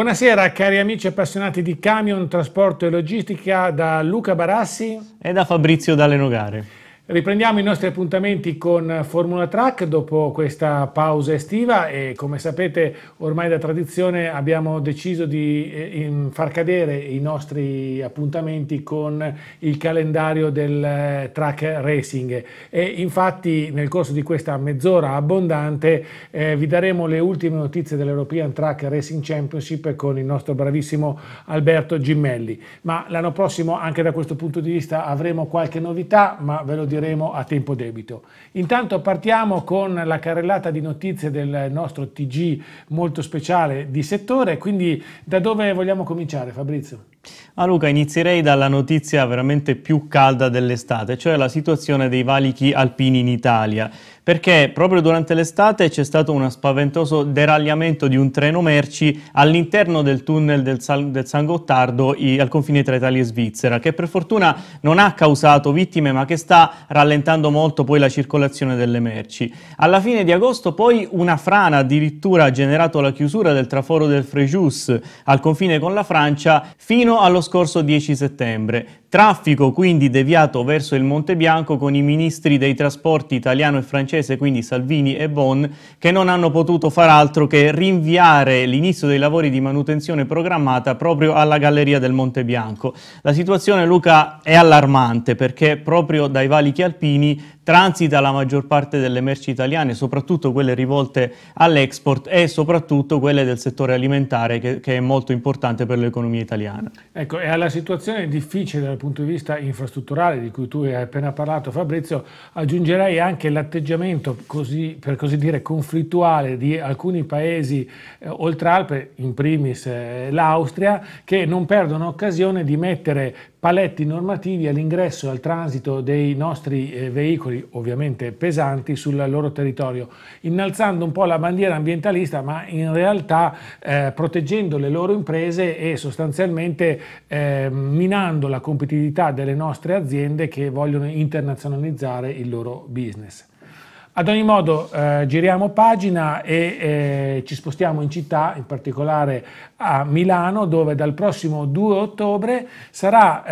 Buonasera cari amici appassionati di camion, trasporto e logistica da Luca Barassi e da Fabrizio Dalle Nogare. Riprendiamo i nostri appuntamenti con Formula Track dopo questa pausa estiva e come sapete ormai da tradizione abbiamo deciso di eh, far cadere i nostri appuntamenti con il calendario del eh, track racing e infatti nel corso di questa mezz'ora abbondante eh, vi daremo le ultime notizie dell'European Track Racing Championship con il nostro bravissimo Alberto Gimmelli ma l'anno prossimo anche da questo punto di vista avremo qualche novità ma ve lo diremo torneremo a tempo debito. Intanto partiamo con la carrellata di notizie del nostro TG molto speciale di settore, quindi da dove vogliamo cominciare Fabrizio? Ma Luca, inizierei dalla notizia veramente più calda dell'estate, cioè la situazione dei valichi alpini in Italia, perché proprio durante l'estate c'è stato uno spaventoso deragliamento di un treno merci all'interno del tunnel del, San, del San Gottardo i, al confine tra Italia e Svizzera, che per fortuna non ha causato vittime ma che sta rallentando molto poi la circolazione delle merci. Alla fine di agosto poi una frana addirittura ha generato la chiusura del traforo del Frejus al confine con la Francia fino fino allo scorso 10 settembre. Traffico quindi deviato verso il Monte Bianco con i ministri dei trasporti italiano e francese, quindi Salvini e Bon, che non hanno potuto far altro che rinviare l'inizio dei lavori di manutenzione programmata proprio alla galleria del Monte Bianco. La situazione, Luca, è allarmante perché proprio dai valichi alpini transita la maggior parte delle merci italiane, soprattutto quelle rivolte all'export e soprattutto quelle del settore alimentare che, che è molto importante per l'economia italiana. Ecco, e alla situazione difficile dal punto di vista infrastrutturale di cui tu hai appena parlato Fabrizio, aggiungerei anche l'atteggiamento così, per così dire conflittuale di alcuni paesi eh, oltre Alpe, in primis eh, l'Austria, che non perdono occasione di mettere paletti normativi all'ingresso e al transito dei nostri eh, veicoli ovviamente pesanti sul loro territorio, innalzando un po' la bandiera ambientalista ma in realtà eh, proteggendo le loro imprese e sostanzialmente eh, minando la competitività delle nostre aziende che vogliono internazionalizzare il loro business. Ad ogni modo eh, giriamo pagina e eh, ci spostiamo in città, in particolare a Milano, dove dal prossimo 2 ottobre sarà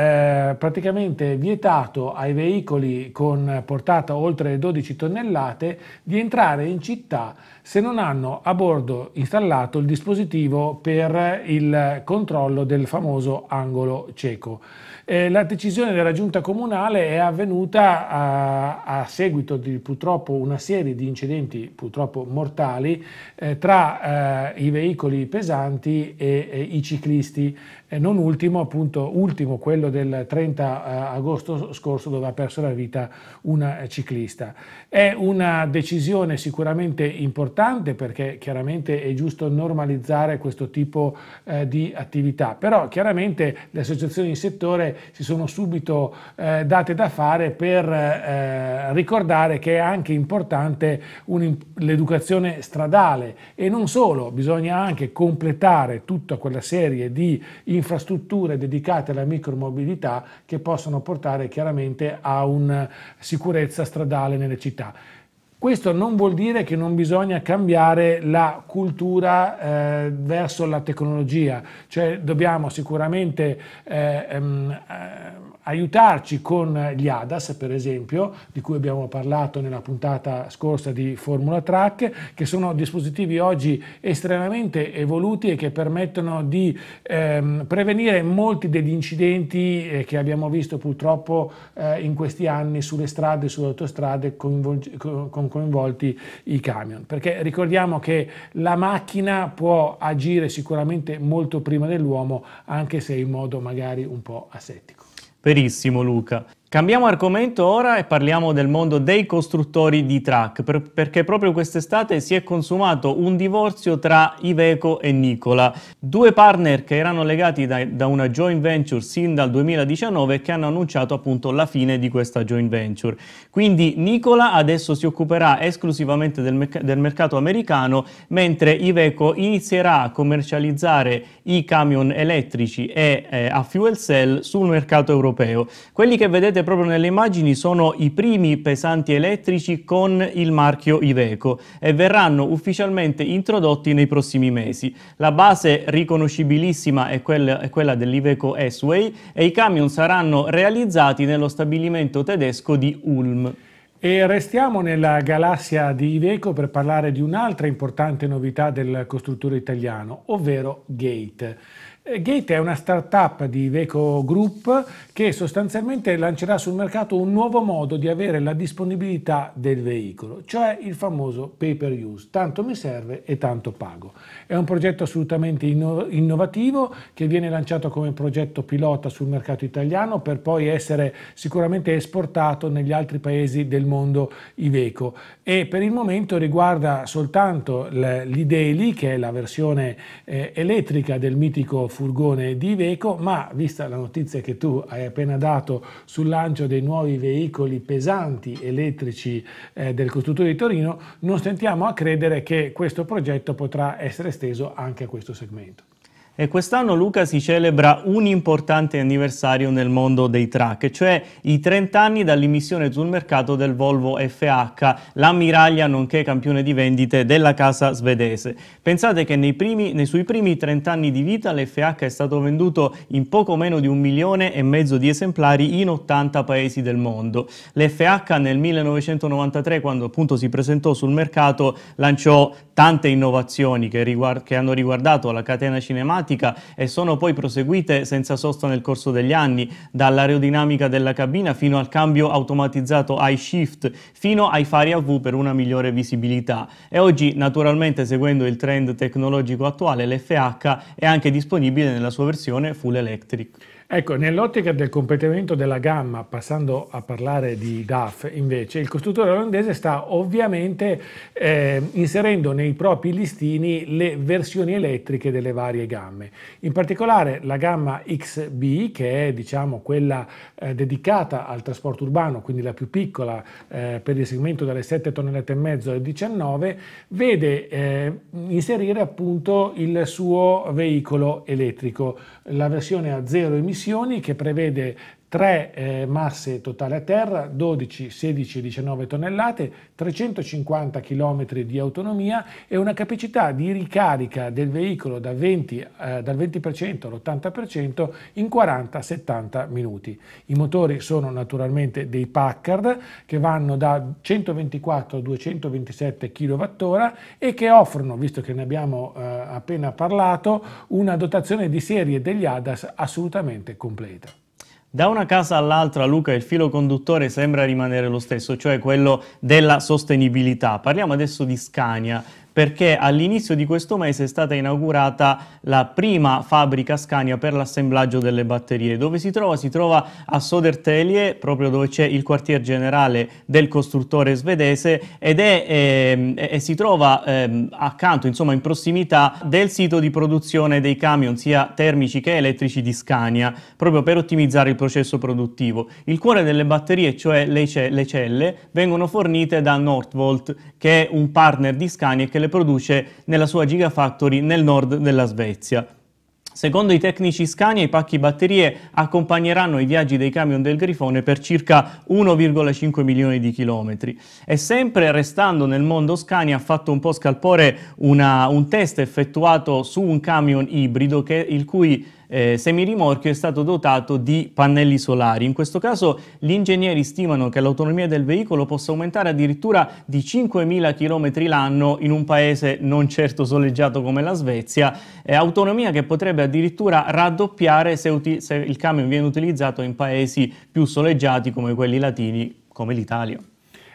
eh, praticamente vietato ai veicoli con portata oltre 12 tonnellate di entrare in città se non hanno a bordo installato il dispositivo per il controllo del famoso angolo cieco. Eh, la decisione della giunta comunale è avvenuta a, eh, a, seguito di purtroppo una serie di incidenti purtroppo mortali eh, tra eh, i veicoli pesanti e, e i ciclisti. E non ultimo, appunto, ultimo quello del 30 eh, agosto scorso dove ha perso la vita una eh, ciclista. È una decisione sicuramente importante perché chiaramente è giusto normalizzare questo tipo eh, di attività, però chiaramente le associazioni di settore si sono subito eh, date da fare per eh, ricordare che è anche importante l'educazione stradale e non solo, bisogna anche completare tutta quella serie di infrastrutture dedicate alla micromobilità che possono portare chiaramente a una eh, sicurezza stradale nelle città. Questo non vuol dire che non bisogna cambiare la cultura eh, verso la tecnologia, cioè dobbiamo sicuramente eh, ehm, eh, aiutarci con gli ADAS, per esempio, di cui abbiamo parlato nella puntata scorsa di Formula Track, che sono dispositivi oggi estremamente evoluti e che permettono di ehm, prevenire molti degli incidenti eh, che abbiamo visto purtroppo eh, in questi anni sulle strade e sulle autostrade coinvolgi- con coinvolti i camion. Perché ricordiamo che la macchina può agire sicuramente molto prima dell'uomo, anche se in modo magari un po' asettico. Verissimo Luca. Cambiamo argomento ora e parliamo del mondo dei costruttori di track, per, perché proprio quest'estate si è consumato un divorzio tra Iveco e Nicola, due partner che erano legati da, da una joint venture sin dal 2019 e che hanno annunciato appunto la fine di questa joint venture. Quindi Nicola adesso si occuperà esclusivamente del, merc del mercato americano, mentre Iveco inizierà a commercializzare i camion elettrici e eh, a fuel cell sul mercato europeo. Quelli che vedete vedete proprio nelle immagini sono i primi pesanti elettrici con il marchio Iveco e verranno ufficialmente introdotti nei prossimi mesi. La base riconoscibilissima è quella, è quella dell'Iveco S-Way e i camion saranno realizzati nello stabilimento tedesco di Ulm. E restiamo nella galassia di Iveco per parlare di un'altra importante novità del costruttore italiano, ovvero Gate. Eh, Gate è una startup di Veco Group che sostanzialmente lancerà sul mercato un nuovo modo di avere la disponibilità del veicolo, cioè il famoso pay per use, tanto mi serve e tanto pago. È un progetto assolutamente innovativo che viene lanciato come progetto pilota sul mercato italiano per poi essere sicuramente esportato negli altri paesi del mondo Iveco e per il momento riguarda soltanto l'Ideli che è la versione eh, elettrica del mitico furgone di Iveco, ma vista la notizia che tu hai appena dato sul lancio dei nuovi veicoli pesanti elettrici eh, del costruttore di Torino, non stentiamo a credere che questo progetto potrà essere esteso anche a questo segmento. E quest'anno Luca si celebra un importante anniversario nel mondo dei track, cioè i 30 anni dall'immissione sul mercato del Volvo FH, l'ammiraglia nonché campione di vendite della casa svedese. Pensate che nei, primi, nei suoi primi 30 anni di vita l'FH è stato venduto in poco meno di un milione e mezzo di esemplari in 80 paesi del mondo. L'FH nel 1993, quando appunto si presentò sul mercato, lanciò tante innovazioni che, che hanno riguardato la catena cinematica, automatica e sono poi proseguite senza sosta nel corso degli anni, dall'aerodinamica della cabina fino al cambio automatizzato i-shift, fino ai fari a V per una migliore visibilità. E oggi, naturalmente, seguendo il trend tecnologico attuale, l'FH è anche disponibile nella sua versione full electric. Ecco, nell'ottica del completamento della gamma, passando a parlare di DAF, invece, il costruttore olandese sta ovviamente eh, inserendo nei propri listini le versioni elettriche delle varie gamme. In particolare la gamma XB, che è diciamo, quella eh, dedicata al trasporto urbano, quindi la più piccola eh, per il segmento dalle 7 tonnellate e mezzo alle 19, vede eh, inserire appunto il suo veicolo elettrico, la versione a zero emissioni decisioni che prevede 3 eh, masse totali a terra, 12, 16 19 tonnellate, 350 km di autonomia e una capacità di ricarica del veicolo da 20, eh, dal 20% all'80% in 40-70 minuti. I motori sono naturalmente dei Packard che vanno da 124 a 227 kWh e che offrono, visto che ne abbiamo eh, appena parlato, una dotazione di serie degli ADAS assolutamente completa. Da una casa all'altra, Luca, il filo conduttore sembra rimanere lo stesso, cioè quello della sostenibilità. Parliamo adesso di Scania, perché all'inizio di questo mese è stata inaugurata la prima fabbrica Scania per l'assemblaggio delle batterie. Dove si trova? Si trova a Sodertelje, proprio dove c'è il quartier generale del costruttore svedese ed è, eh, eh, si trova eh, accanto, insomma in prossimità del sito di produzione dei camion sia termici che elettrici di Scania, proprio per ottimizzare il processo produttivo. Il cuore delle batterie, cioè le, ce le celle, vengono fornite da Northvolt, che è un partner di Scania e che le le produce nella sua Gigafactory nel nord della Svezia. Secondo i tecnici Scania, i pacchi batterie accompagneranno i viaggi dei camion del Grifone per circa 1,5 milioni di chilometri. E sempre restando nel mondo Scania, ha fatto un po' scalpore una, un test effettuato su un camion ibrido che, il cui eh, semirimorbio è stato dotato di pannelli solari. In questo caso gli ingegneri stimano che l'autonomia del veicolo possa aumentare addirittura di 5.000 km l'anno in un paese non certo soleggiato come la Svezia, eh, autonomia che potrebbe addirittura raddoppiare se, se il camion viene utilizzato in paesi più soleggiati come quelli latini come l'Italia.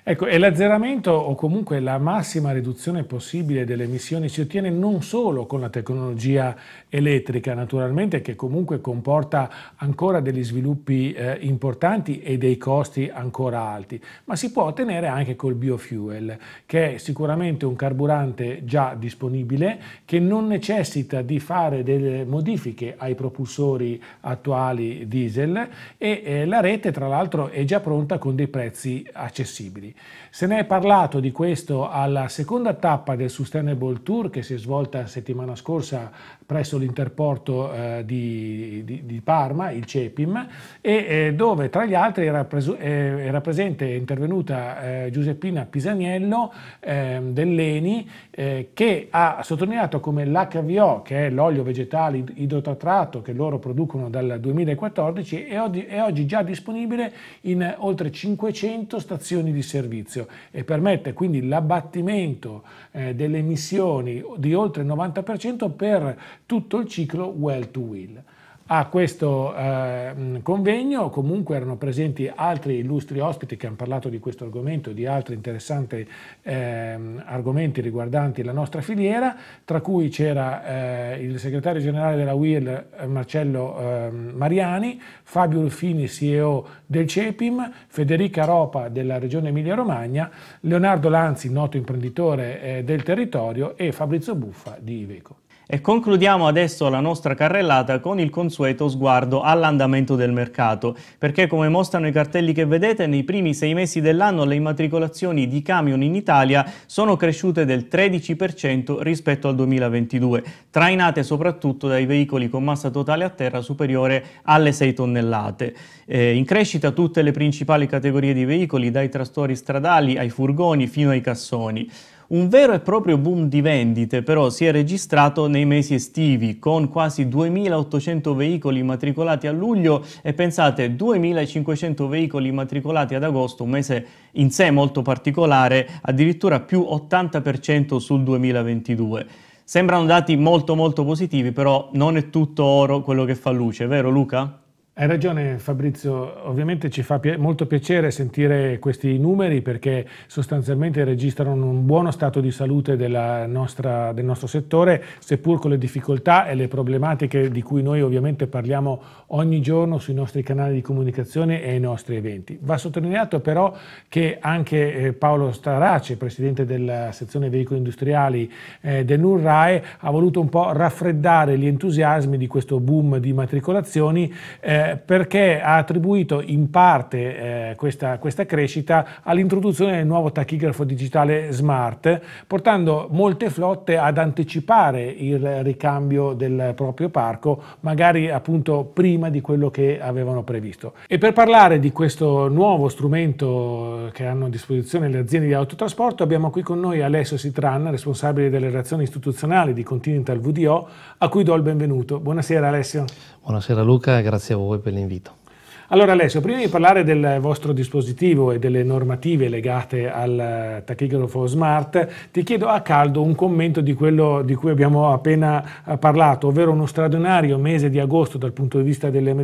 Ecco, e l'azzeramento o comunque la massima riduzione possibile delle emissioni si ottiene non solo con la tecnologia elettrica, naturalmente, che comunque comporta ancora degli sviluppi eh, importanti e dei costi ancora alti, ma si può ottenere anche col biofuel, che è sicuramente un carburante già disponibile, che non necessita di fare delle modifiche ai propulsori attuali diesel e eh, la rete, tra l'altro, è già pronta con dei prezzi accessibili. Se ne è parlato di questo alla seconda tappa del Sustainable Tour che si è svolta settimana scorsa presso l'interporto eh, di, di, di, Parma, il CEPIM, e eh, dove tra gli altri era, presu- eh, era presente e intervenuta eh, Giuseppina Pisaniello ehm, dell'ENI eh, che ha sottolineato come l'HVO, che è l'olio vegetale idrotrattato che loro producono dal 2014, è oggi, è oggi già disponibile in oltre 500 stazioni di servizio e permette quindi l'abbattimento eh, delle emissioni di oltre il 90% per tutto il ciclo well to will. A questo eh, convegno comunque erano presenti altri illustri ospiti che hanno parlato di questo argomento e di altri interessanti eh, argomenti riguardanti la nostra filiera, tra cui c'era eh, il segretario generale della WIL eh, Marcello ehm, Mariani, Fabio Ruffini, CEO del CEPIM, Federica Ropa della Regione Emilia-Romagna, Leonardo Lanzi, noto imprenditore eh, del territorio e Fabrizio Buffa di Iveco. E concludiamo adesso la nostra carrellata con il consueto sguardo all'andamento del mercato, perché come mostrano i cartelli che vedete, nei primi sei mesi dell'anno le immatricolazioni di camion in Italia sono cresciute del 13% rispetto al 2022, trainate soprattutto dai veicoli con massa totale a terra superiore alle 6 tonnellate. Eh, in crescita tutte le principali categorie di veicoli, dai trastori stradali ai furgoni fino ai cassoni. Un vero e proprio boom di vendite però si è registrato nei mesi estivi, con quasi 2.800 veicoli immatricolati a luglio e pensate 2.500 veicoli immatricolati ad agosto, un mese in sé molto particolare, addirittura più 80% sul 2022. Sembrano dati molto molto positivi, però non è tutto oro quello che fa luce, vero Luca? Hai ragione Fabrizio, ovviamente ci fa pi molto piacere sentire questi numeri perché sostanzialmente registrano un buono stato di salute nostra, del nostro settore, seppur con le difficoltà e le problematiche di cui noi ovviamente parliamo ogni giorno sui nostri canali di comunicazione e ai nostri eventi. Va sottolineato però che anche eh, Paolo Starace, presidente della sezione veicoli industriali eh, dell'UNRAE, ha voluto un po' raffreddare gli entusiasmi di questo boom di matricolazioni. Eh, eh, perché ha attribuito in parte eh, questa, questa, crescita all'introduzione del nuovo tachigrafo digitale smart, portando molte flotte ad anticipare il ricambio del proprio parco, magari appunto prima di quello che avevano previsto. E per parlare di questo nuovo strumento eh, che hanno a disposizione le aziende di autotrasporto, abbiamo qui con noi Alessio Sitran, responsabile delle relazioni istituzionali di Continental VDO, a cui do il benvenuto. Buonasera Alessio. Buonasera Luca grazie a voi per l'invito. Allora Alessio, prima di parlare del vostro dispositivo e delle normative legate al eh, tachigrafo smart, ti chiedo a caldo un commento di quello di cui abbiamo appena eh, parlato, ovvero uno straordinario mese di agosto dal punto di vista delle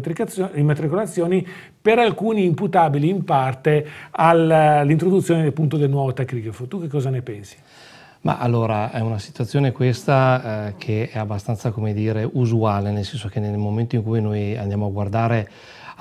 immatricolazioni per alcuni imputabili in parte all'introduzione eh, del nuovo tachigrafo. Tu che cosa ne pensi? Ma allora è una situazione questa eh, che è abbastanza, come dire, usuale, nel senso che nel momento in cui noi andiamo a guardare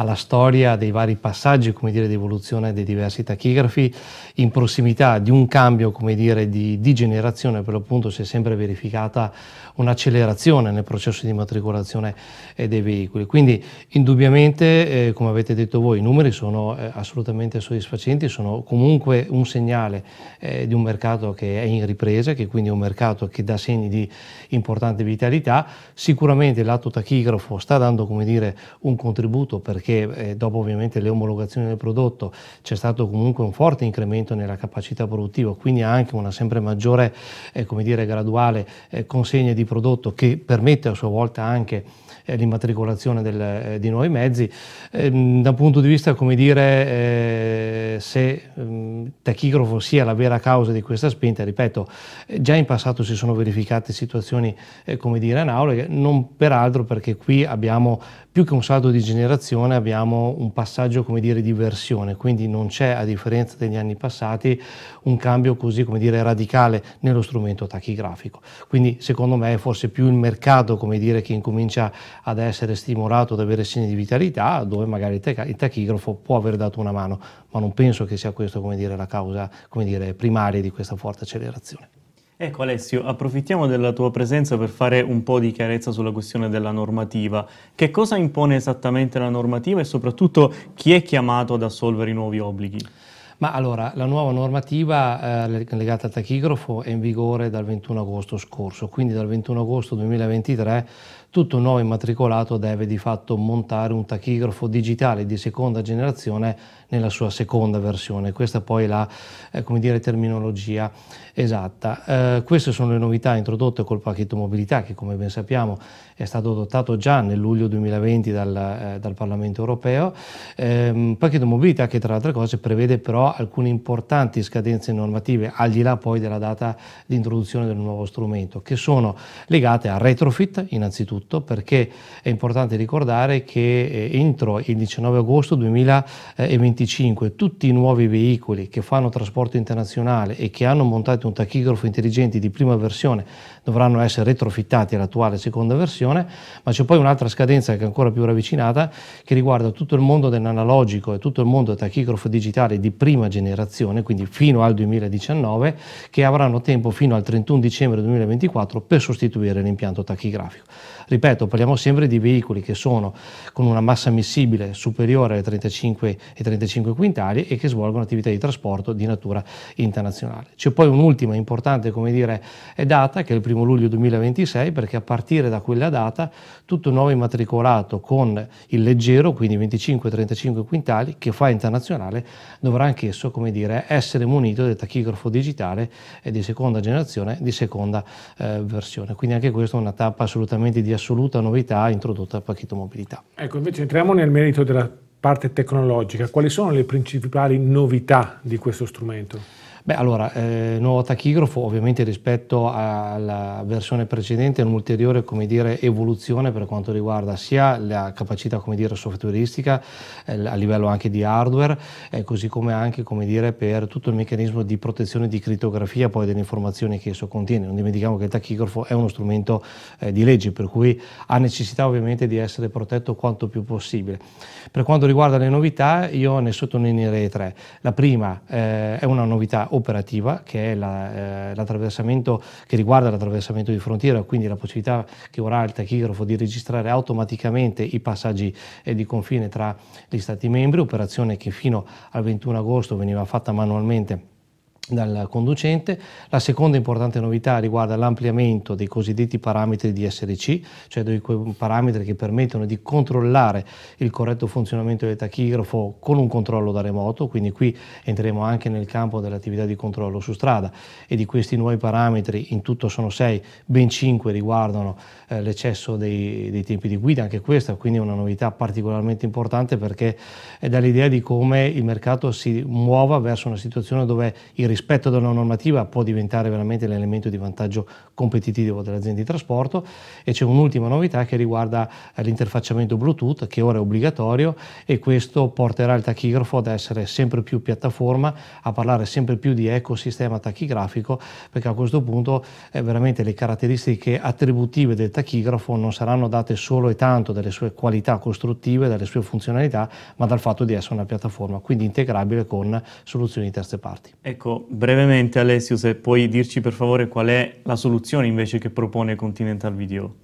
alla storia dei vari passaggi come dire, di evoluzione dei diversi tachigrafi, in prossimità di un cambio come dire, di, di generazione, per l'appunto si è sempre verificata un'accelerazione nel processo di matricolazione eh, dei veicoli. Quindi indubbiamente, eh, come avete detto voi, i numeri sono eh, assolutamente soddisfacenti, sono comunque un segnale eh, di un mercato che è in ripresa, che quindi è un mercato che dà segni di importante vitalità. Sicuramente l'atto tachigrafo sta dando come dire, un contributo perché perché eh, dopo ovviamente le omologazioni del prodotto c'è stato comunque un forte incremento nella capacità produttiva, quindi anche una sempre maggiore, eh, come dire, graduale eh, consegna di prodotto che permette a sua volta anche eh, l'immatricolazione del, eh, di nuovi mezzi. Ehm, da un punto di vista, come dire, eh, se il ehm, tachigrafo sia la vera causa di questa spinta, ripeto, già in passato si sono verificate situazioni, come dire, analoghe, non peraltro perché qui abbiamo più che un saldo di generazione abbiamo un passaggio come dire, di versione, quindi non c'è a differenza degli anni passati un cambio così come dire, radicale nello strumento tachigrafico. Quindi secondo me è forse più il mercato come dire, che incomincia ad essere stimolato ad avere segni di vitalità dove magari il tachigrafo può aver dato una mano, ma non penso che sia questa come dire la causa primaria di questa forte accelerazione. Ecco Alessio, approfittiamo della tua presenza per fare un po' di chiarezza sulla questione della normativa. Che cosa impone esattamente la normativa e soprattutto chi è chiamato ad assolvere i nuovi obblighi? Ma allora, la nuova normativa eh, legata al tachigrafo è in vigore dal 21 agosto scorso, quindi dal 21 agosto 2023 tutto nuovo immatricolato deve di fatto montare un tachigrafo digitale di seconda generazione nella sua seconda versione. Questa poi è la eh, dire, terminologia esatta. Eh, queste sono le novità introdotte col pacchetto mobilità che come ben sappiamo è stato adottato già nel luglio 2020 dal, eh, dal Parlamento europeo. Ehm, pacchetto mobilità che tra le altre cose prevede però alcune importanti scadenze normative al di là poi della data di introduzione del nuovo strumento che sono legate al retrofit innanzitutto perché è importante ricordare che eh, entro il 19 agosto 2021 2025 tutti i nuovi veicoli che fanno trasporto internazionale e che hanno montato un tachigrafo intelligente di prima versione dovranno essere retrofittati all'attuale seconda versione, ma c'è poi un'altra scadenza che è ancora più ravvicinata che riguarda tutto il mondo dell'analogico e tutto il mondo del tachigrafo digitale di prima generazione, quindi fino al 2019, che avranno tempo fino al 31 dicembre 2024 per sostituire l'impianto tachigrafico. Ripeto, parliamo sempre di veicoli che sono con una massa ammissibile superiore ai 35 e 35 5 quintali e che svolgono attività di trasporto di natura internazionale. C'è poi un'ultima importante dire, eh, data che è il 1 luglio 2026 perché a partire da quella data tutto nuovo immatricolato con il leggero, quindi 25-35 quintali, che fa internazionale, dovrà anch'esso dire, essere munito del tachigrafo digitale eh, di seconda generazione, di seconda eh, versione. Quindi anche questa è una tappa assolutamente di assoluta novità introdotta al pacchetto mobilità. Ecco, invece entriamo nel merito della parte tecnologica, quali sono le principali novità di questo strumento? Beh, allora, eh, nuovo tachigrafo ovviamente rispetto alla versione precedente è un'ulteriore dire, evoluzione per quanto riguarda sia la capacità dire, softwareistica eh, a livello anche di hardware, eh, così come anche come dire, per tutto il meccanismo di protezione di crittografia poi delle informazioni che esso contiene. Non dimentichiamo che il tachigrafo è uno strumento eh, di legge, per cui ha necessità ovviamente di essere protetto quanto più possibile. Per quanto riguarda le novità, io ne sottolineerei tre. La prima eh, è una novità operativa, che è la, eh, l'attraversamento che riguarda l'attraversamento di frontiera, quindi la possibilità che ora ha il tachigrafo di registrare automaticamente i passaggi eh, di confine tra gli Stati membri, operazione che fino al 21 agosto veniva fatta manualmente dal conducente. La seconda importante novità riguarda l'ampliamento dei cosiddetti parametri di SRC, cioè dei parametri che permettono di controllare il corretto funzionamento del tachigrafo con un controllo da remoto, quindi qui entriamo anche nel campo dell'attività di controllo su strada e di questi nuovi parametri, in tutto sono sei, ben cinque riguardano eh, l'eccesso dei, dei, tempi di guida, anche questa quindi è una novità particolarmente importante perché dà l'idea di come il mercato si muova verso una situazione dove il rispetto della normativa può diventare veramente l'elemento di vantaggio competitivo delle aziende di trasporto e c'è un'ultima novità che riguarda eh, l'interfacciamento Bluetooth che ora è obbligatorio e questo porterà il tachigrafo ad essere sempre più piattaforma, a parlare sempre più di ecosistema tachigrafico perché a questo punto eh, veramente le caratteristiche attributive del tachigrafo non saranno date solo e tanto dalle sue qualità costruttive, dalle sue funzionalità, ma dal fatto di essere una piattaforma quindi integrabile con soluzioni di terze parti. Ecco, brevemente Alessio, se puoi dirci per favore qual è la soluzione invece che propone Continental Video.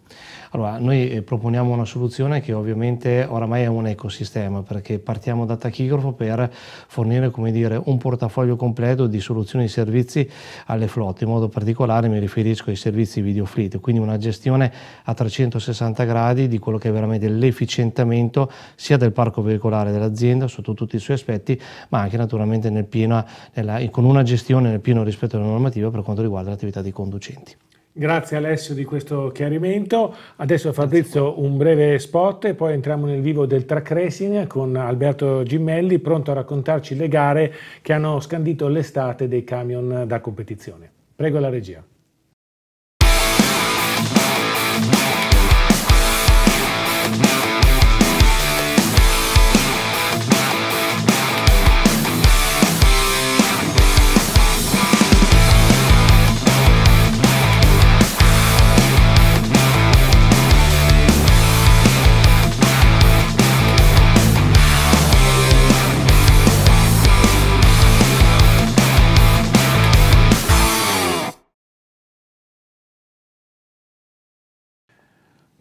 Allora, noi eh, proponiamo una soluzione che ovviamente oramai è un ecosistema perché partiamo da tachigrafo per fornire dire, un portafoglio completo di soluzioni e servizi alle flotte, in modo particolare mi riferisco ai servizi video fleet, quindi una gestione a 360 gradi di quello che è veramente l'efficientamento sia del parco veicolare dell'azienda sotto tutti i suoi aspetti, ma anche naturalmente nel pieno, nella, con una gestione nel pieno rispetto alla normativa per quanto riguarda l'attività dei conducenti. Grazie Alessio di questo chiarimento. Adesso Fabrizio un breve spot e poi entriamo nel vivo del track racing con Alberto Gimelli pronto a raccontarci le gare che hanno scandito l'estate dei camion da competizione. Prego la regia.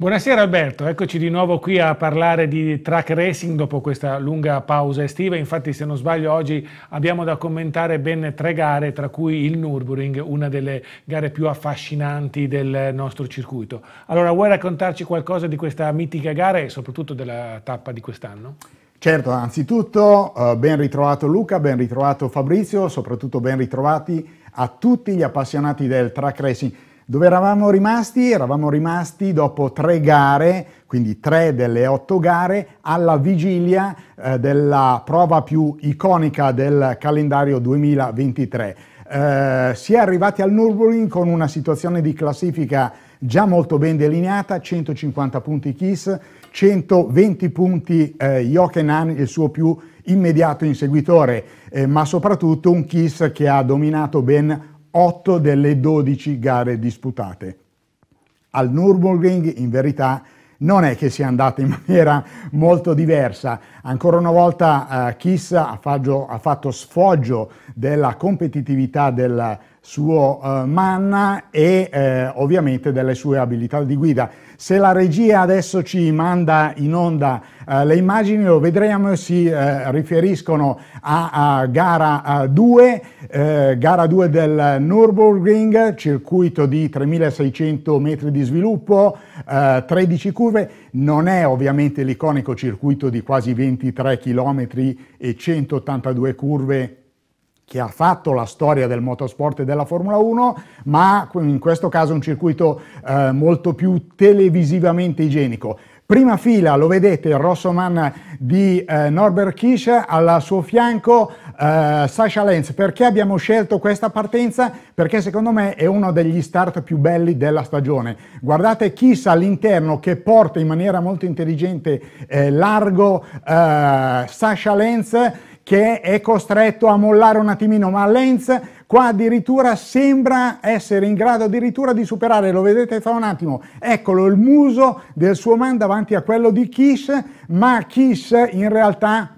Buonasera Alberto, eccoci di nuovo qui a parlare di track racing dopo questa lunga pausa estiva, infatti se non sbaglio oggi abbiamo da commentare ben tre gare tra cui il Nürburgring, una delle gare più affascinanti del nostro circuito. Allora vuoi raccontarci qualcosa di questa mitica gara e soprattutto della tappa di quest'anno? Certo, anzitutto eh, ben ritrovato Luca, ben ritrovato Fabrizio, soprattutto ben ritrovati a tutti gli appassionati del track racing. Dove eravamo rimasti? Eravamo rimasti dopo tre gare, quindi tre delle otto gare, alla vigilia eh, della prova più iconica del calendario 2023. Eh, si è arrivati al Nürburgring con una situazione di classifica già molto ben delineata, 150 punti Kiss, 120 punti eh, Jokenan, il suo più immediato inseguitore, eh, ma soprattutto un Kiss che ha dominato ben 8 delle 12 gare disputate. Al Nürburgring, in verità, non è che sia andata in maniera molto diversa. Ancora una volta eh, Kiss ha, faggio, ha fatto sfoggio della competitività del suo eh, manna e eh, ovviamente delle sue abilità di guida. Se la regia adesso ci manda in onda eh, le immagini, lo vedremo, si eh, riferiscono a, a gara 2, eh, gara 2 del Nürburgring, circuito di 3600 metri di sviluppo, 13 eh, curve, non è ovviamente l'iconico circuito di quasi 23 km e 182 curve che ha fatto la storia del motorsport e della Formula 1, ma in questo caso un circuito eh, molto più televisivamente igienico. Prima fila lo vedete il rosso man di eh, Norbert Kisch, al suo fianco eh, Sasha Lenz. Perché abbiamo scelto questa partenza? Perché secondo me è uno degli start più belli della stagione. Guardate Kisch all'interno che porta in maniera molto intelligente eh, largo eh, Sasha Lenz che è costretto a mollare un attimino, ma Lenz qua addirittura sembra essere in grado addirittura di superare, lo vedete fra un attimo, eccolo il muso del suo man davanti a quello di Kiss, ma Kiss in realtà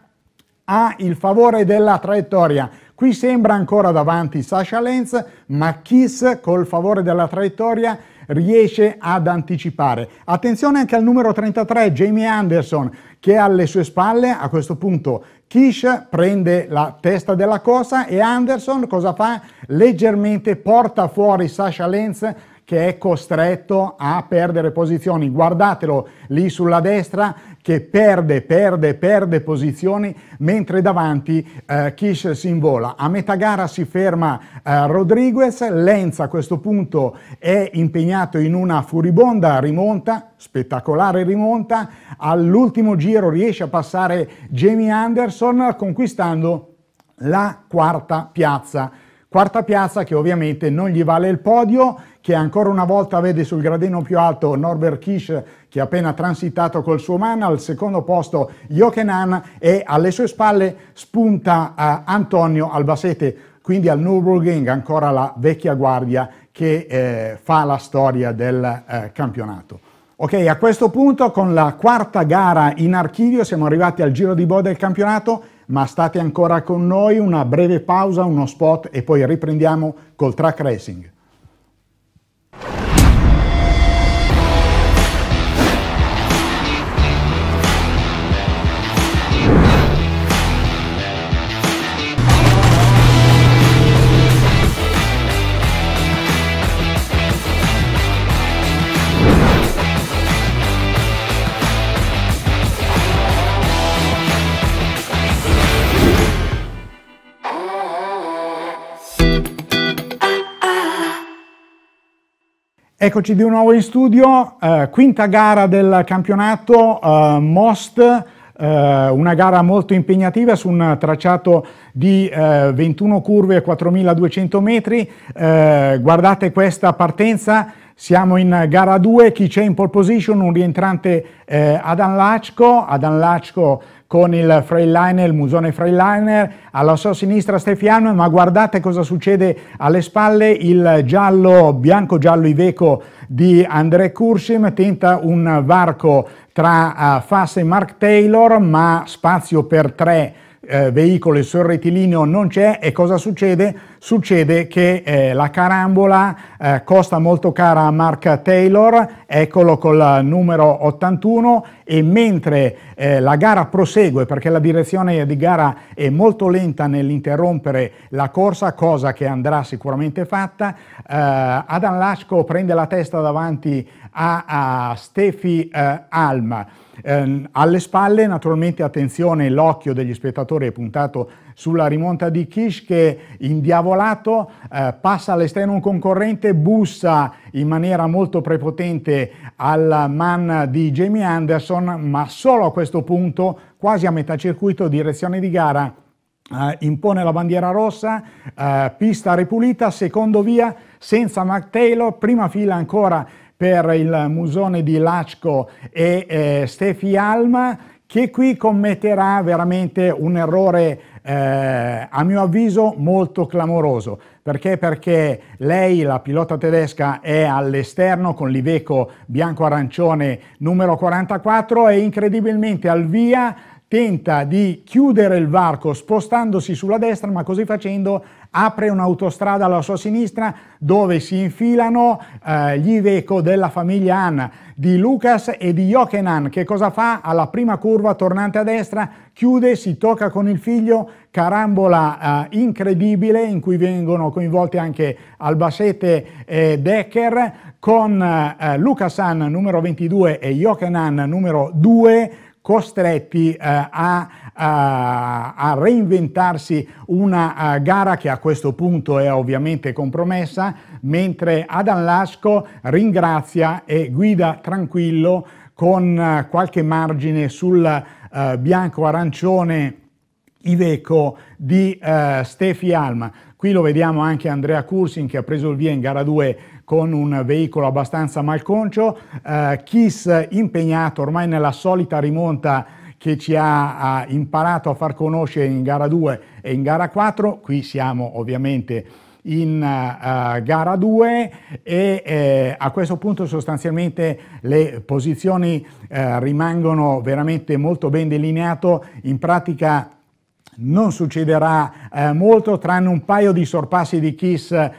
ha il favore della traiettoria. Qui sembra ancora davanti Sasha Lenz, ma Kiss col favore della traiettoria riesce ad anticipare. Attenzione anche al numero 33, Jamie Anderson, che è alle sue spalle, a questo punto Kish prende la testa della corsa e Anderson cosa fa? Leggermente porta fuori Sasha Lenz che è costretto a perdere posizioni. Guardatelo lì sulla destra che perde, perde, perde posizioni, mentre davanti eh, Kish si invola. A metà gara si ferma eh, Rodriguez, Lenz a questo punto è impegnato in una furibonda rimonta, spettacolare rimonta, all'ultimo giro riesce a passare Jamie Anderson conquistando la quarta piazza. Quarta piazza che ovviamente non gli vale il podio, che ancora una volta vede sul gradino più alto Norbert Kish che ha appena transitato col suo Mana, al secondo posto Jochen Jokenan e alle sue spalle spunta eh, Antonio Albacete, quindi al Nürburgring ancora la vecchia guardia che eh, fa la storia del eh, campionato. Ok, a questo punto con la quarta gara in archivio siamo arrivati al giro di boa del campionato, ma state ancora con noi, una breve pausa, uno spot e poi riprendiamo col track racing. Eccoci di nuovo in studio, eh, quinta gara del campionato eh, Most, eh, una gara molto impegnativa su un tracciato di 21 eh, curve e 4200 metri. Eh, guardate questa partenza, siamo in gara 2, chi c'è in pole position? Un rientrante eh, Adam Lachko, Adam Lacco con il Freiliner, il musone Freiliner, alla sua sinistra Stefiano, ma guardate cosa succede alle spalle, il giallo, bianco-giallo Iveco di André Kursim, tenta un varco tra uh, Fass e Mark Taylor, ma spazio per tre eh, veicoli sul rettilineo non c'è e cosa succede? succede che eh, la carambola eh, costa molto cara a Mark Taylor, eccolo col numero 81 e mentre eh, la gara prosegue perché la direzione di gara è molto lenta nell'interrompere la corsa, cosa che andrà sicuramente fatta, eh, Adam Lasco prende la testa davanti a, a Steffi eh, Alm. Eh, alle spalle naturalmente attenzione l'occhio degli spettatori è puntato sulla rimonta di Kish che indiavolato eh, passa all'esterno un concorrente, bussa in maniera molto prepotente al man di Jamie Anderson, ma solo a questo punto, quasi a metà circuito, direzione di gara, eh, impone la bandiera rossa, eh, pista ripulita, secondo via, senza Mark Taylor, prima fila ancora per il musone di Lachko e eh, Stefi Alma che qui commetterà veramente un errore eh, a mio avviso molto clamoroso. Perché? Perché lei, la pilota tedesca, è all'esterno con l'Iveco bianco-arancione numero 44 e incredibilmente al via tenta di chiudere il varco spostandosi sulla destra, ma così facendo apre un'autostrada alla sua sinistra dove si infilano eh, gli Iveco della famiglia Anna, di Lucas e di Jokenan, che cosa fa? Alla prima curva tornante a destra chiude, si tocca con il figlio, carambola eh, incredibile in cui vengono coinvolti anche Albacete e Decker con eh, Lucasan numero 22 e Jokenan numero 2 costretti eh, a, a, a, reinventarsi una uh, gara che a questo punto è ovviamente compromessa, mentre Adam Lasco ringrazia e guida tranquillo con eh, qualche margine sul uh, eh, bianco-arancione Iveco di Stefi Alma. Qui lo vediamo anche Andrea Cursin che ha preso il via in gara 2 con un veicolo abbastanza malconcio, eh, Kiss impegnato ormai nella solita rimonta che ci ha, ha imparato a far conoscere in gara 2 e in gara 4, qui siamo ovviamente in uh, gara 2 e eh, a questo punto sostanzialmente le posizioni eh, rimangono veramente molto ben delineate, in pratica non succederà eh, molto tranne un paio di sorpassi di Kiss eh,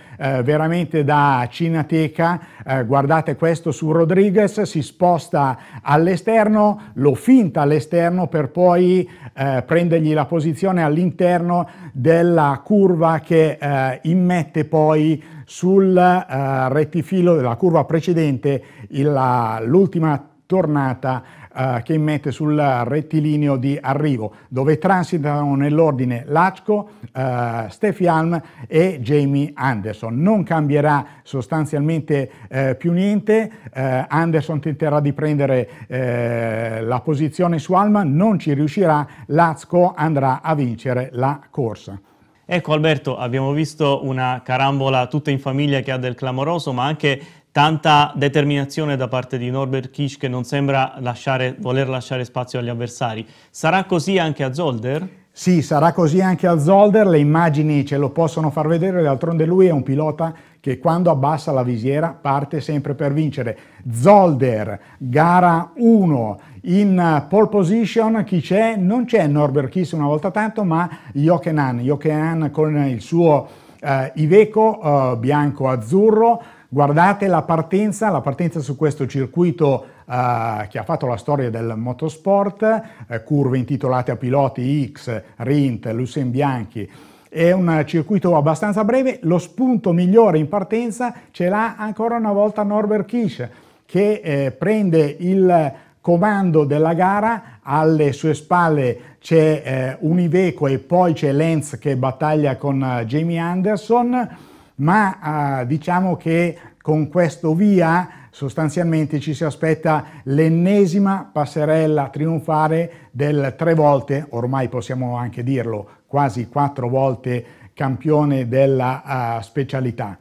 veramente da Cinateca. Eh, guardate questo su Rodriguez, si sposta all'esterno, lo finta all'esterno per poi eh, prendergli la posizione all'interno della curva che eh, immette poi sul eh, rettifilo della curva precedente l'ultima tornata eh, che immette sul rettilineo di arrivo, dove transitano nell'ordine Lachko, eh, Steffi Alm e Jamie Anderson. Non cambierà sostanzialmente eh, più niente, eh, Anderson tenterà di prendere eh, la posizione su Alm, non ci riuscirà, Lachko andrà a vincere la corsa. Ecco Alberto, abbiamo visto una carambola tutta in famiglia che ha del clamoroso, ma anche tanta determinazione da parte di Norbert Kisch che non sembra lasciare, voler lasciare spazio agli avversari. Sarà così anche a Zolder? Sì, sarà così anche a Zolder, le immagini ce lo possono far vedere, d'altronde lui è un pilota che quando abbassa la visiera parte sempre per vincere. Zolder, gara 1, in pole position chi c'è? Non c'è Norbert Kiss una volta tanto, ma Jokenan, Jokenan con il suo eh, Iveco eh, bianco-azzurro, Guardate la partenza, la partenza su questo circuito eh, che ha fatto la storia del motorsport, eh, curve intitolate a piloti X, Rint, Lucien Bianchi. È un circuito abbastanza breve, lo spunto migliore in partenza ce l'ha ancora una volta Norbert Kisch che eh, prende il comando della gara, alle sue spalle c'è eh, Univeco e poi c'è Lenz che battaglia con eh, Jamie Anderson ma eh, diciamo che con questo via sostanzialmente ci si aspetta l'ennesima passerella trionfale del tre volte, ormai possiamo anche dirlo, quasi quattro volte campione della uh, specialità.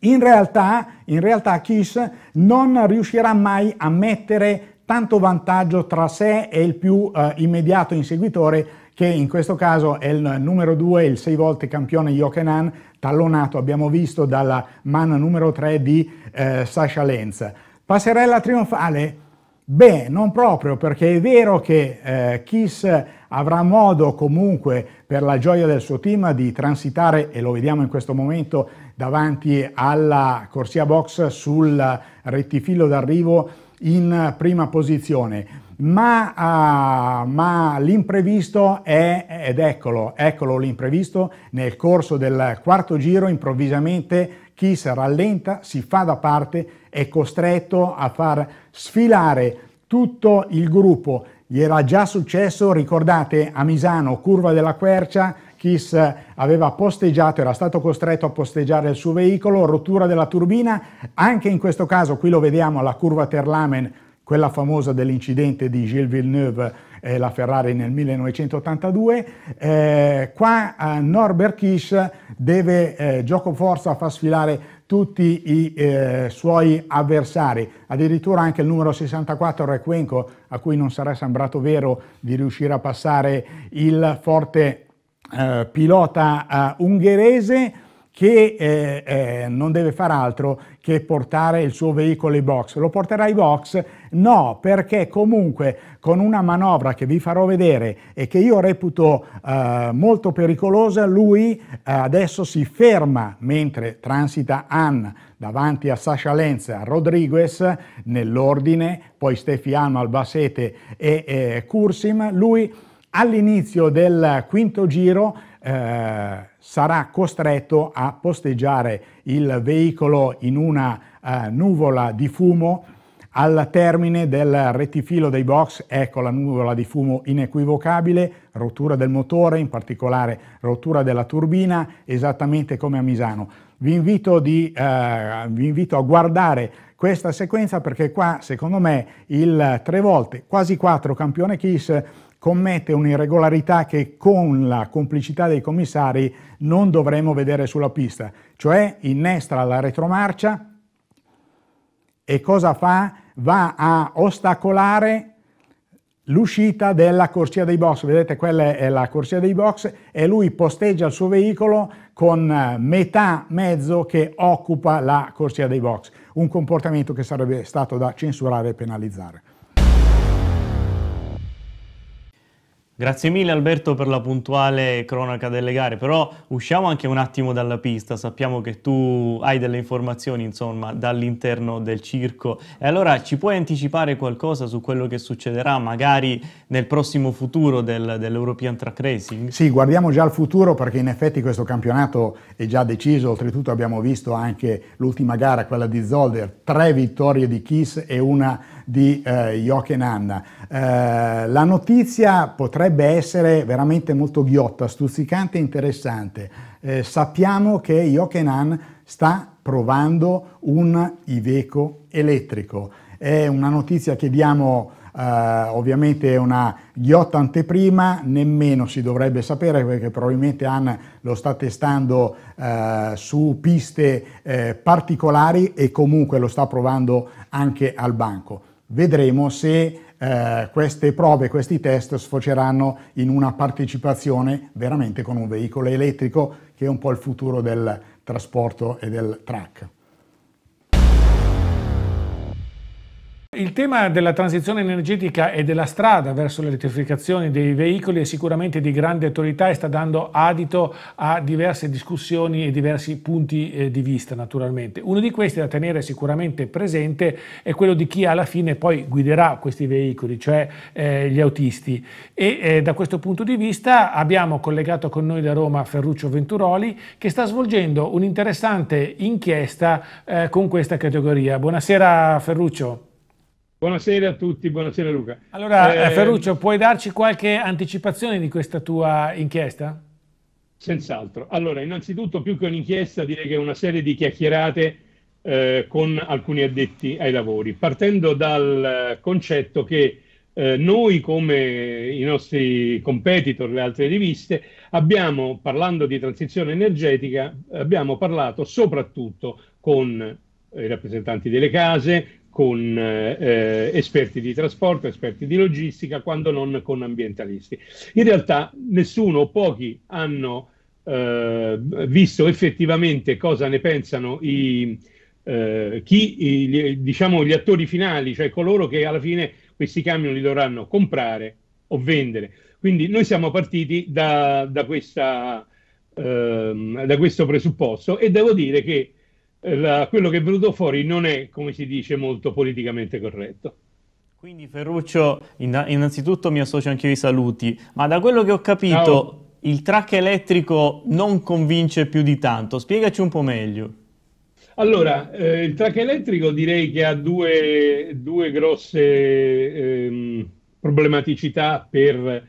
In realtà, in realtà Kiss non riuscirà mai a mettere tanto vantaggio tra sé e il più eh, immediato inseguitore che in questo caso è il numero 2, il sei volte campione Jokenan tallonato, abbiamo visto dalla mano numero 3 di eh, Sasha Lenz. Passerella trionfale? Beh, non proprio, perché è vero che eh, Kiss avrà modo comunque per la gioia del suo team di transitare, e lo vediamo in questo momento davanti alla corsia box sul rettifilo d'arrivo in prima posizione ma, uh, ma l'imprevisto è, ed eccolo, eccolo l'imprevisto, nel corso del quarto giro improvvisamente Kiss rallenta, si fa da parte, è costretto a far sfilare tutto il gruppo. Gli era già successo, ricordate, a Misano, curva della Quercia, Kiss aveva posteggiato, era stato costretto a posteggiare il suo veicolo, rottura della turbina, anche in questo caso, qui lo vediamo alla curva Terlamen, quella famosa dell'incidente di Gilles Villeneuve e la Ferrari nel 1982. Eh, qua eh, Norbert Kiss deve eh, gioco forza far sfilare tutti i eh, suoi avversari, addirittura anche il numero 64 Requenco, a cui non sarà sembrato vero di riuscire a passare il forte eh, pilota ungherese che eh, eh, non deve far altro che portare il suo veicolo ai box. Lo porterà ai box? No, perché comunque con una manovra che vi farò vedere e che io reputo eh, molto pericolosa, lui eh, adesso si ferma mentre transita Ann davanti a Sasha Lenz, a Rodriguez nell'ordine, poi Stefiano Albacete e, Cursim. Lui all'inizio del quinto giro eh, sarà costretto a posteggiare il veicolo in una eh, nuvola di fumo al termine del rettifilo dei box, ecco la nuvola di fumo inequivocabile, rottura del motore, in particolare rottura della turbina, esattamente come a Misano vi invito, di, eh, vi invito a guardare questa sequenza perché qua secondo me il tre volte, quasi quattro campione Kiss commette un'irregolarità che con la complicità dei commissari non dovremmo vedere sulla pista, cioè innestra la retromarcia e cosa fa? Va a ostacolare l'uscita della corsia dei box, vedete quella è la corsia dei box e lui posteggia il suo veicolo con eh, metà mezzo che occupa la corsia dei box, un comportamento che sarebbe stato da censurare e penalizzare. Grazie mille Alberto per la puntuale cronaca delle gare, però usciamo anche un attimo dalla pista, sappiamo che tu hai delle informazioni insomma dall'interno del circo e allora ci puoi anticipare qualcosa su quello che succederà magari nel prossimo futuro del, dell'European Track Racing? Sì, guardiamo già al futuro perché in effetti questo campionato è già deciso, oltretutto abbiamo visto anche l'ultima gara, quella di Zolder, tre vittorie di Kiss e una di eh, Jochen Anna. Eh, la notizia potrebbe essere veramente molto ghiotta, stuzzicante e interessante. Eh, sappiamo che Jochen Anna sta provando un Iveco elettrico. È una notizia che diamo Uh, ovviamente una ghiotta anteprima, nemmeno si dovrebbe sapere perché probabilmente Anna lo sta testando uh, su piste uh, particolari e comunque lo sta provando anche al banco. Vedremo se eh, queste prove, questi test sfoceranno in una partecipazione veramente con un veicolo elettrico che è un po' il futuro del trasporto e del track. Il tema della transizione energetica e della strada verso l'elettrificazione dei veicoli è sicuramente di grande attualità e sta dando adito a diverse discussioni e diversi punti eh, di vista naturalmente. Uno di questi da tenere sicuramente presente è quello di chi alla fine poi guiderà questi veicoli, cioè eh, gli autisti. E eh, da questo punto di vista abbiamo collegato con noi da Roma Ferruccio Venturoli che sta svolgendo un'interessante inchiesta eh, con questa categoria. Buonasera Ferruccio. Buonasera a tutti, buonasera Luca. Allora eh, eh, Ferruccio, puoi darci qualche anticipazione di questa tua inchiesta? Senz'altro. Allora, innanzitutto più che un'inchiesta direi che è una serie di chiacchierate eh, con alcuni addetti ai lavori, partendo dal eh, concetto che eh, noi come i nostri competitor, le altre riviste, abbiamo, parlando di transizione energetica, abbiamo parlato soprattutto con i rappresentanti delle case, con eh, eh, esperti di trasporto, esperti di logistica, quando non con ambientalisti. In realtà nessuno o pochi hanno eh, visto effettivamente cosa ne pensano i, eh, chi, i, gli, diciamo, gli attori finali, cioè coloro che alla fine questi camion li dovranno comprare o vendere. Quindi noi siamo partiti da, da, questa, ehm, da questo presupposto e devo dire che la, quello che è venuto fuori non è, come si dice, molto politicamente corretto. Quindi Ferruccio, innanzitutto mi associo anche io ai saluti, ma da quello che ho capito Ciao. il track elettrico non convince più di tanto, spiegaci un po' meglio. Allora, eh, il track elettrico direi che ha due, due grosse ehm, problematicità per,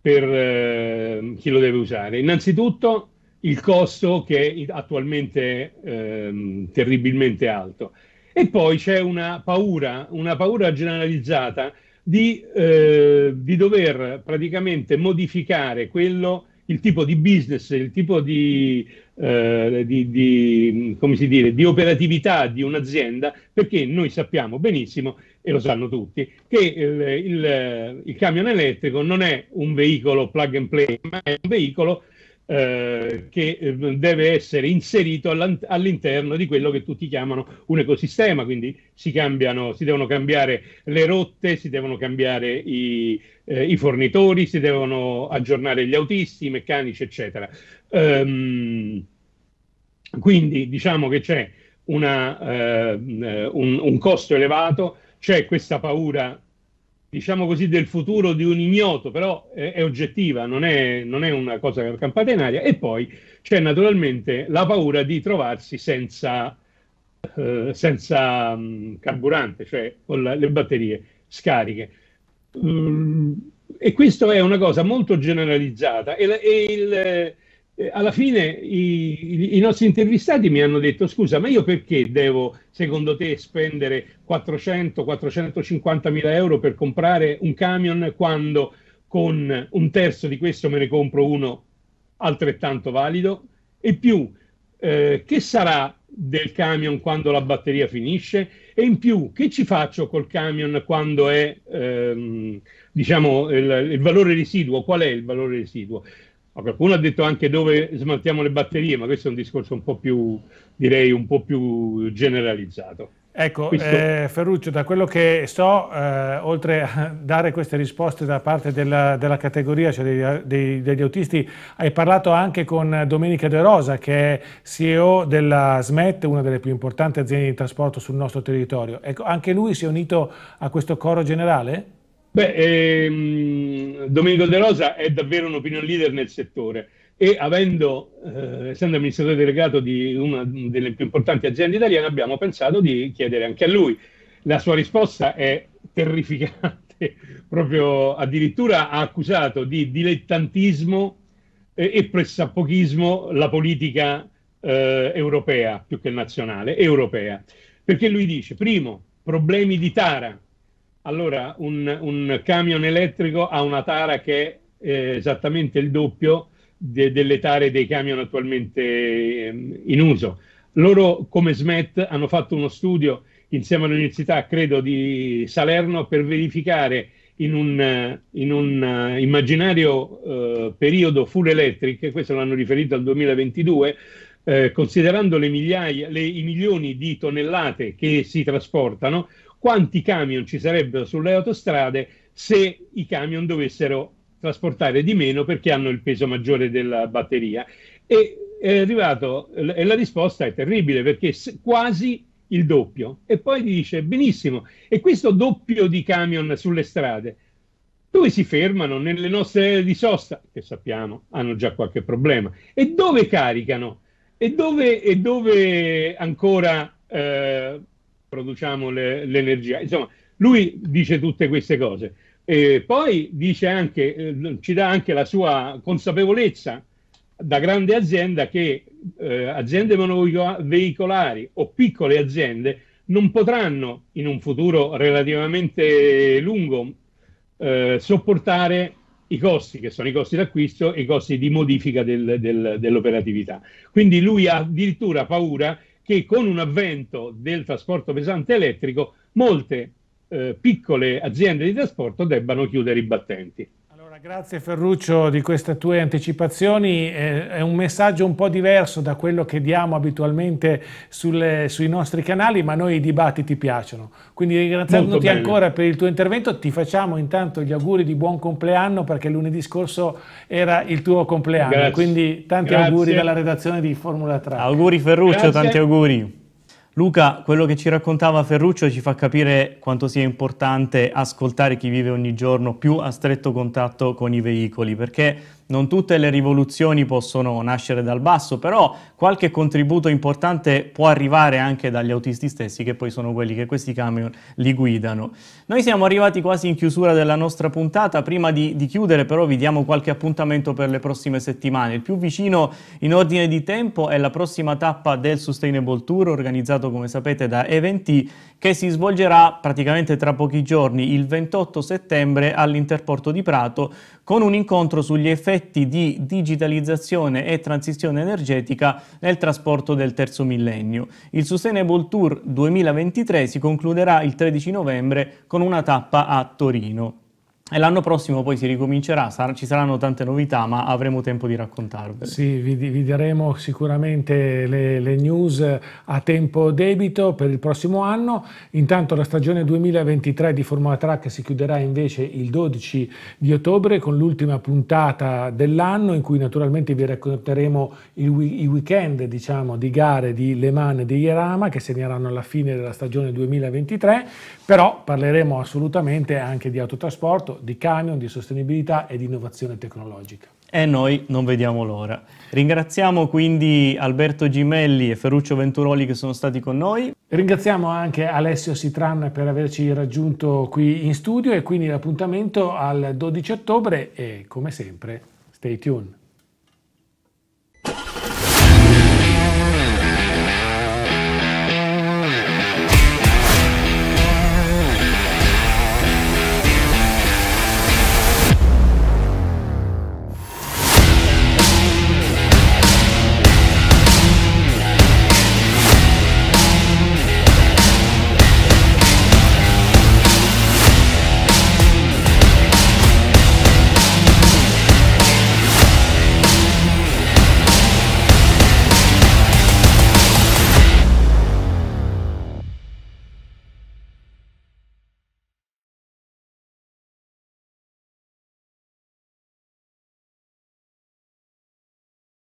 per eh, chi lo deve usare. Innanzitutto il costo che è attualmente ehm, terribilmente alto. E poi c'è una paura, una paura generalizzata di, eh, di dover praticamente modificare quello, il tipo di business, il tipo di, eh, di, di, come si dire, di operatività di un'azienda, perché noi sappiamo benissimo, e lo sanno tutti, che il, il, il camion elettrico non è un veicolo plug and play, ma è un veicolo eh, che eh, deve essere inserito all'interno di quello che tutti chiamano un ecosistema, quindi si, cambiano, si devono cambiare le rotte, si devono cambiare i, eh, i fornitori, si devono aggiornare gli autisti, i meccanici, eccetera. Um, quindi diciamo che c'è una, eh, un, un costo elevato, c'è questa paura diciamo così, del futuro di un ignoto, però è, è oggettiva, non è, non è, una cosa campata in aria. E poi c'è naturalmente la paura di trovarsi senza, eh, senza mm, carburante, cioè con la, le batterie scariche. Um, e questa è una cosa molto generalizzata e, e il eh, alla fine i, i, nostri intervistati mi hanno detto scusa ma io perché devo secondo te spendere 400-450 mila euro per comprare un camion quando con un terzo di questo me ne compro uno altrettanto valido e più eh, che sarà del camion quando la batteria finisce e in più che ci faccio col camion quando è ehm, diciamo il, il valore residuo qual è il valore residuo Qualcuno ha detto anche dove smaltiamo le batterie, ma questo è un discorso un po' più, direi, un po' più generalizzato. Ecco, questo... eh, Ferruccio, da quello che so, eh, oltre a dare queste risposte da parte della, della categoria, cioè dei, dei, degli autisti, hai parlato anche con Domenica De Rosa, che è CEO della SMET, una delle più importanti aziende di trasporto sul nostro territorio. Ecco, anche lui si è unito a questo coro generale? Beh, ehm, Domenico De Rosa è davvero un opinion leader nel settore e avendo, eh, essendo amministratore delegato di una delle più importanti aziende italiane, abbiamo pensato di chiedere anche a lui. La sua risposta è terrificante, proprio addirittura ha accusato di dilettantismo e, eh, e pressapochismo la politica eh, europea, più che nazionale, europea. Perché lui dice, primo, problemi di Tara, allora, un, un, camion elettrico ha una tara che è eh, esattamente il doppio de, delle tare dei camion attualmente ehm, in uso. Loro, come SMET, hanno fatto uno studio insieme all'Università, credo, di Salerno per verificare in un, in un uh, immaginario uh, periodo full electric, questo l'hanno riferito al 2022, eh, considerando le migliaia, le, i milioni di tonnellate che si trasportano, quanti camion ci sarebbero sulle autostrade se i camion dovessero trasportare di meno perché hanno il peso maggiore della batteria. E è arrivato, e la risposta è terribile perché quasi il doppio. E poi gli dice, benissimo, e questo doppio di camion sulle strade, dove si fermano nelle nostre aree di sosta, che sappiamo hanno già qualche problema, e dove caricano? E dove, e dove ancora eh, produciamo le, l'energia. Insomma, lui dice tutte queste cose. E poi dice anche, eh, ci dà anche la sua consapevolezza da grande azienda che eh, aziende monoveicolari o piccole aziende non potranno in un futuro relativamente lungo eh, sopportare i costi, che sono i costi d'acquisto e i costi di modifica del, del, dell'operatività. Quindi lui ha addirittura paura che con un avvento del trasporto pesante elettrico molte eh, piccole aziende di trasporto debbano chiudere i battenti grazie Ferruccio di queste tue anticipazioni, eh, è un messaggio un po' diverso da quello che diamo abitualmente sulle, sui nostri canali, ma noi i dibattiti piacciono. Quindi ringraziandoti ancora per il tuo intervento, ti facciamo intanto gli auguri di buon compleanno perché lunedì scorso era il tuo compleanno, grazie. quindi tanti grazie. auguri dalla redazione di Formula 3. Auguri Ferruccio, grazie. tanti auguri. Luca, quello che ci raccontava Ferruccio ci fa capire quanto sia importante ascoltare chi vive ogni giorno più a stretto contatto con i veicoli, perché non tutte le rivoluzioni possono nascere dal basso, però qualche contributo importante può arrivare anche dagli autisti stessi, che poi sono quelli che questi camion li guidano. Noi siamo arrivati quasi in chiusura della nostra puntata, prima di, di chiudere però vi diamo qualche appuntamento per le prossime settimane. Il più vicino in ordine di tempo è la prossima tappa del Sustainable Tour, organizzato come sapete da Eventi, che si svolgerà praticamente tra pochi giorni, il 28 settembre, all'Interporto di Prato, con un incontro sugli effetti di digitalizzazione e transizione energetica nel trasporto del terzo millennio. Il Sustainable Tour 2023 si concluderà il 13 novembre con una tappa a Torino. E l'anno prossimo poi si ricomincerà, sar- ci saranno tante novità, ma avremo tempo di raccontarvele. Sì, vi, vi daremo sicuramente le, le, news a tempo debito per il prossimo anno. Intanto la stagione 2023 di Formula Track si chiuderà invece il 12 di ottobre con l'ultima puntata dell'anno in cui naturalmente vi racconteremo il, i weekend diciamo, di gare di Le Mans e di Yerama che segneranno la fine della stagione 2023, però parleremo assolutamente anche di autotrasporto di camion, di sostenibilità e di innovazione tecnologica. E noi non vediamo l'ora. Ringraziamo quindi Alberto Gimelli e Ferruccio Venturoli che sono stati con noi. Ringraziamo anche Alessio Sitran per averci raggiunto qui in studio e quindi l'appuntamento al 12 ottobre e come sempre stay tuned.